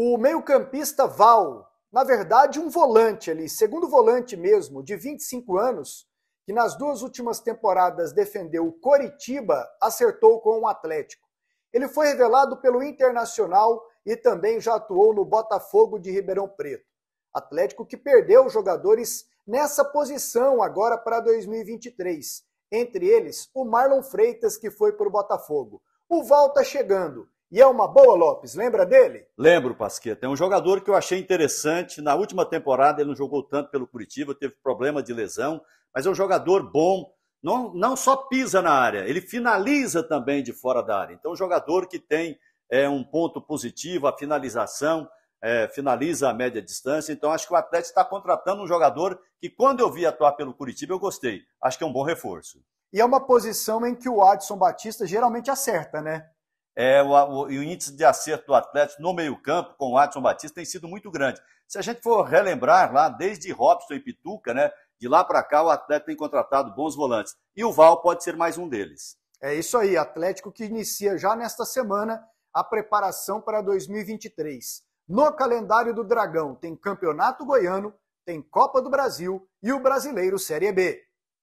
O meio-campista Val, na verdade, um volante ali, segundo volante mesmo, de 25 anos, que nas duas últimas temporadas defendeu o Coritiba, acertou com o Atlético. Ele foi revelado pelo Internacional e também já atuou no Botafogo de Ribeirão Preto. Atlético que perdeu jogadores nessa posição agora para 2023. Entre eles, o Marlon Freitas, que foi para o Botafogo. O Val está chegando e é uma boa, Lopes, lembra dele? Lembro, Pasqueta. É um jogador que eu achei interessante. Na última temporada ele não jogou tanto pelo Curitiba, teve problema de lesão, mas é um jogador bom. Não, não só pisa na área, ele finaliza também de fora da área. Então, é um jogador que tem é, um ponto positivo, a finalização, é, finaliza a média distância. Então, acho que o Atlético está contratando um jogador que, quando eu vi atuar pelo Curitiba, eu gostei. Acho que é um bom reforço. E é uma posição em que o Adson Batista geralmente acerta, né? é, o, o, o, índice de acerto do Atlético no meio-campo com o Adson Batista tem sido muito grande. Se a gente for relembrar lá, desde Robson e Pituca, né, de lá para cá o Atlético tem contratado bons volantes. E o Val pode ser mais um deles. É isso aí, Atlético que inicia já nesta semana a preparação para 2023. No calendário do Dragão tem Campeonato Goiano, tem Copa do Brasil e o Brasileiro Série B.